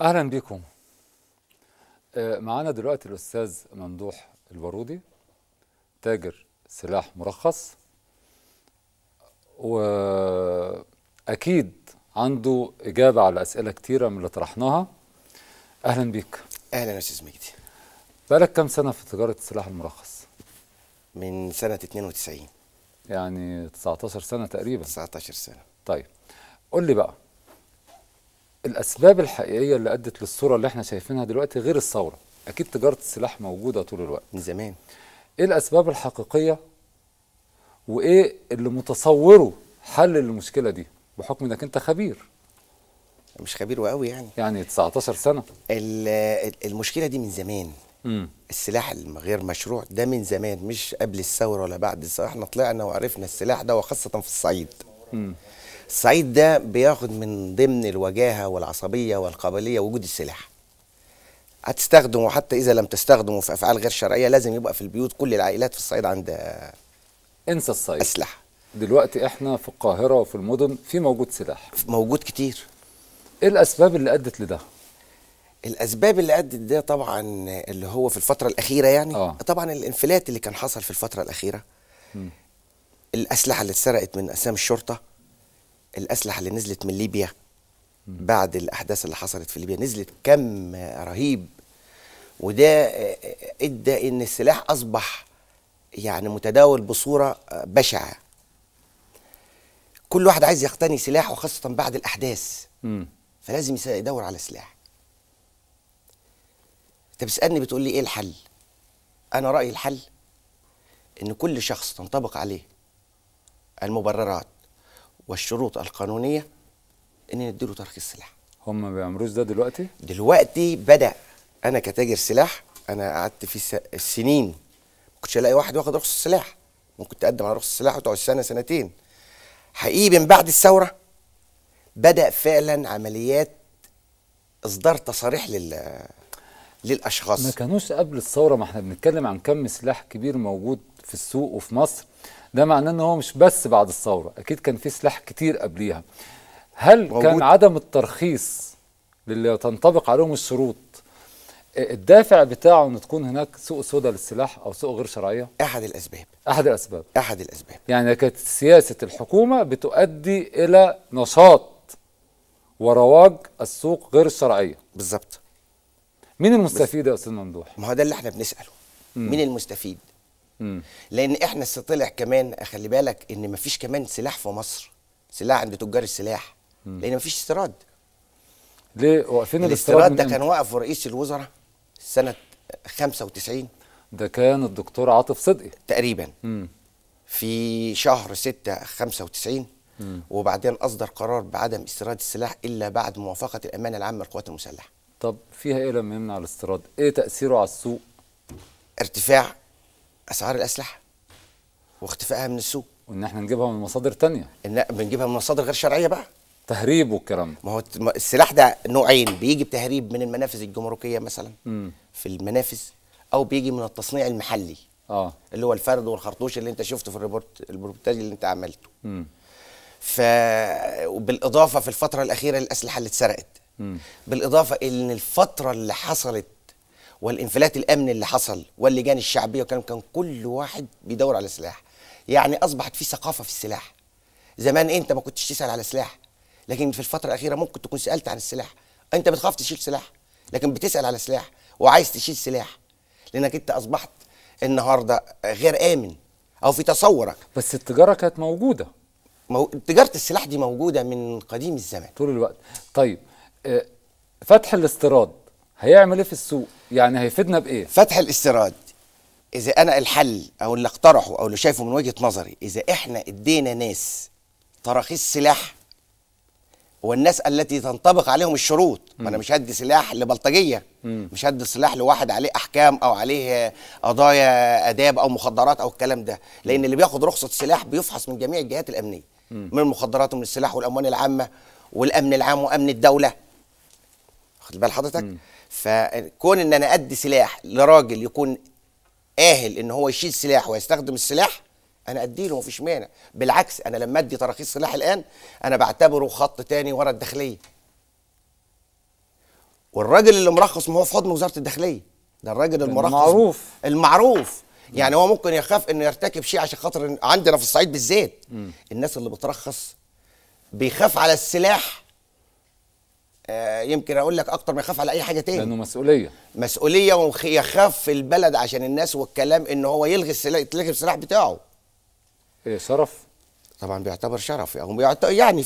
اهلا بكم آه، معانا دلوقتي الاستاذ ممدوح البارودي تاجر سلاح مرخص واكيد عنده اجابه على اسئله كتيره من اللي طرحناها اهلا بيك اهلا يا استاذ مجدي بقالك كام سنه في تجاره السلاح المرخص من سنه 92 يعني 19 سنه تقريبا 19 سنه طيب قول لي بقى الاسباب الحقيقيه اللي ادت للصوره اللي احنا شايفينها دلوقتي غير الثوره اكيد تجاره السلاح موجوده طول الوقت من زمان ايه الاسباب الحقيقيه وايه اللي متصوره حل للمشكله دي بحكم انك انت خبير مش خبير وقوي يعني يعني 19 سنه المشكله دي من زمان مم. السلاح الغير مشروع ده من زمان مش قبل الثوره ولا بعد الثوره احنا طلعنا وعرفنا السلاح ده وخاصه في الصعيد مم. الصعيد ده بياخد من ضمن الوجاهه والعصبيه والقابليه وجود السلاح هتستخدمه حتى اذا لم تستخدمه في افعال غير شرعيه لازم يبقى في البيوت كل العائلات في الصعيد عندها انسى الصعيد اسلحه دلوقتي احنا في القاهره وفي المدن في موجود سلاح موجود كتير ايه الاسباب اللي ادت لده الاسباب اللي ادت ده طبعا اللي هو في الفتره الاخيره يعني آه. طبعا الانفلات اللي كان حصل في الفتره الاخيره م. الاسلحه اللي اتسرقت من اقسام الشرطه الاسلحه اللي نزلت من ليبيا بعد الاحداث اللي حصلت في ليبيا نزلت كم رهيب وده ادى ان السلاح اصبح يعني متداول بصوره بشعه كل واحد عايز يقتني سلاح وخاصه بعد الاحداث م. فلازم يدور على سلاح انت بتسالني بتقول لي ايه الحل انا رايي الحل ان كل شخص تنطبق عليه المبررات والشروط القانونيه ان نديله ترخيص سلاح هم ما بيعملوش ده دلوقتي دلوقتي بدا انا كتاجر سلاح انا قعدت في السنين ما كنتش الاقي واحد واخد رخص السلاح ممكن تقدم على رخص السلاح وتقعد سنه سنتين حقيقي من بعد الثوره بدا فعلا عمليات اصدار تصاريح لل للاشخاص ما كانوش قبل الثوره ما احنا بنتكلم عن كم سلاح كبير موجود في السوق وفي مصر ده معناه ان هو مش بس بعد الثوره اكيد كان في سلاح كتير قبليها هل موجود. كان عدم الترخيص للي تنطبق عليهم الشروط آه، الدافع بتاعه ان تكون هناك سوق سوداء للسلاح او سوق غير شرعيه احد الاسباب احد الاسباب احد الاسباب يعني كانت سياسه الحكومه بتؤدي الى نشاط ورواج السوق غير الشرعيه بالظبط مين المستفيد يا استاذ ممدوح ما هو ده اللي احنا بنساله مين المستفيد لان احنا طلع كمان خلي بالك ان مفيش كمان سلاح في مصر سلاح عند تجار السلاح مم. لان مفيش استيراد ليه واقفين الاستيراد ده كان واقف رئيس الوزراء سنه 95 ده كان الدكتور عاطف صدقي تقريبا مم. في شهر 6 95 مم. وبعدين اصدر قرار بعدم استيراد السلاح الا بعد موافقه الامانه العامه للقوات المسلحه طب فيها ايه لما يمنع الاستيراد ايه تاثيره على السوق ارتفاع اسعار الاسلحه واختفائها من السوق وان احنا نجيبها من مصادر تانية ان بنجيبها من مصادر غير شرعيه بقى تهريب والكلام ما هو السلاح ده نوعين بيجي بتهريب من المنافذ الجمركيه مثلا م. في المنافذ او بيجي من التصنيع المحلي اه اللي هو الفرد والخرطوش اللي انت شفته في الريبورت البروبتاج اللي انت عملته م. ف وبالاضافه في الفتره الاخيره الاسلحه اللي اتسرقت بالاضافه ان الفتره اللي حصلت والانفلات الامن اللي حصل واللجان الشعبيه وكان كان كل واحد بيدور على سلاح يعني اصبحت في ثقافه في السلاح زمان انت ما كنتش تسال على سلاح لكن في الفتره الاخيره ممكن تكون سالت عن السلاح انت بتخاف تشيل سلاح لكن بتسال على سلاح وعايز تشيل سلاح لانك انت اصبحت النهارده غير امن او في تصورك بس التجاره كانت موجوده مو... تجاره السلاح دي موجوده من قديم الزمان طول الوقت طيب آه، فتح الاستيراد هيعمل ايه في السوق يعني هيفيدنا بايه فتح الاستيراد اذا انا الحل او اللي اقترحه او اللي شايفه من وجهه نظري اذا احنا ادينا ناس تراخيص سلاح والناس التي تنطبق عليهم الشروط ما انا مش هدي سلاح لبلطجيه مش هدي سلاح لواحد عليه احكام او عليه قضايا اداب او مخدرات او الكلام ده لان اللي بياخد رخصه سلاح بيفحص من جميع الجهات الامنيه من المخدرات ومن السلاح والاموال العامه والامن العام وامن الدوله واخد بال حضرتك فكون ان انا ادي سلاح لراجل يكون اهل ان هو يشيل سلاح ويستخدم السلاح انا اديله مفيش مانع بالعكس انا لما ادي تراخيص سلاح الان انا بعتبره خط تاني ورا الداخليه والراجل اللي مرخص ما هو في حضن وزاره الداخليه ده الراجل المرخص المعروف المعروف يعني هو ممكن يخاف انه يرتكب شيء عشان خاطر عندنا في الصعيد بالذات الناس اللي بترخص بيخاف على السلاح آه، يمكن اقول لك اكتر ما يخاف على اي حاجه تاني لانه مسؤوليه مسؤوليه ويخاف البلد عشان الناس والكلام ان هو يلغي السلاح يتلغي السلاح بتاعه ايه شرف طبعا بيعتبر شرف يعني, يعني